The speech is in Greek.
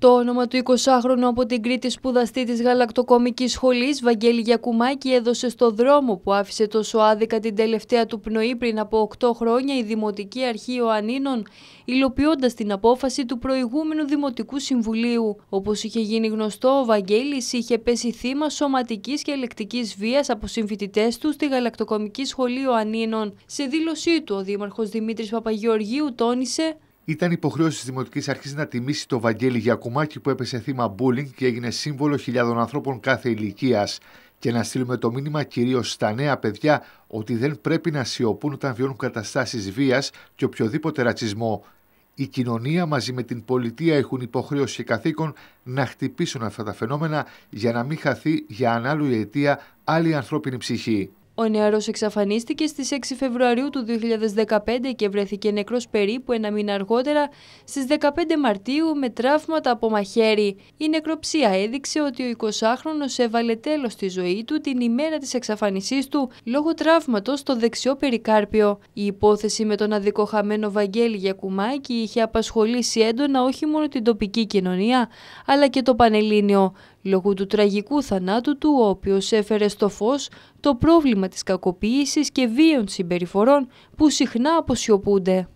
Το όνομα του 20χρονου από την Κρήτη σπουδαστή της γαλακτοκομικής σχολής Βαγγέλη Γιακουμάκη έδωσε στο δρόμο που άφησε τόσο άδικα την τελευταία του πνοή πριν από 8 χρόνια η Δημοτική Αρχή Ιωαννίνων υλοποιώντας την απόφαση του προηγούμενου Δημοτικού Συμβουλίου. Όπως είχε γίνει γνωστό, ο Βαγγέλης είχε πέσει θύμα σωματικής και ελεκτικής βίας από συμφοιτητές του στη γαλακτοκομική σχολή Ιωαννίνων. Σε δήλωσή του, ο Δήμαρχος Δημήτρης Παπαγεωργίου τόνισε ήταν υποχρέωση της Δημοτικής Αρχής να τιμήσει το Βαγγέλη Γιακουμάκη που έπεσε θύμα bullying και έγινε σύμβολο χιλιάδων ανθρώπων κάθε ηλικίας. Και να στείλουμε το μήνυμα κυρίως στα νέα παιδιά ότι δεν πρέπει να σιωπούν όταν βιώνουν καταστάσεις βίας και οποιοδήποτε ρατσισμό. Η κοινωνία μαζί με την πολιτεία έχουν υποχρέωση και καθήκον να χτυπήσουν αυτά τα φαινόμενα για να μην χαθεί για ανάλογη αιτία άλλη ανθρώπινη ψυχή. Ο νεαρός εξαφανίστηκε στις 6 Φεβρουαρίου του 2015 και βρέθηκε νεκρός περίπου ένα μήνα αργότερα στις 15 Μαρτίου με τραύματα από μαχαίρι. Η νεκροψία έδειξε ότι ο 20χρονος έβαλε τέλος στη ζωή του την ημέρα της εξαφανισής του λόγω τραύματος στο δεξιό περικάρπιο. Η υπόθεση με τον αδικοχαμένο Βαγγέλη Γιακουμάκη είχε απασχολήσει έντονα όχι μόνο την τοπική κοινωνία αλλά και το Πανελλήνιο λόγω του τραγικού θανάτου του, ο οποίος έφερε στο φως το πρόβλημα της κακοποίησης και βίων συμπεριφορών που συχνά αποσιωπούνται.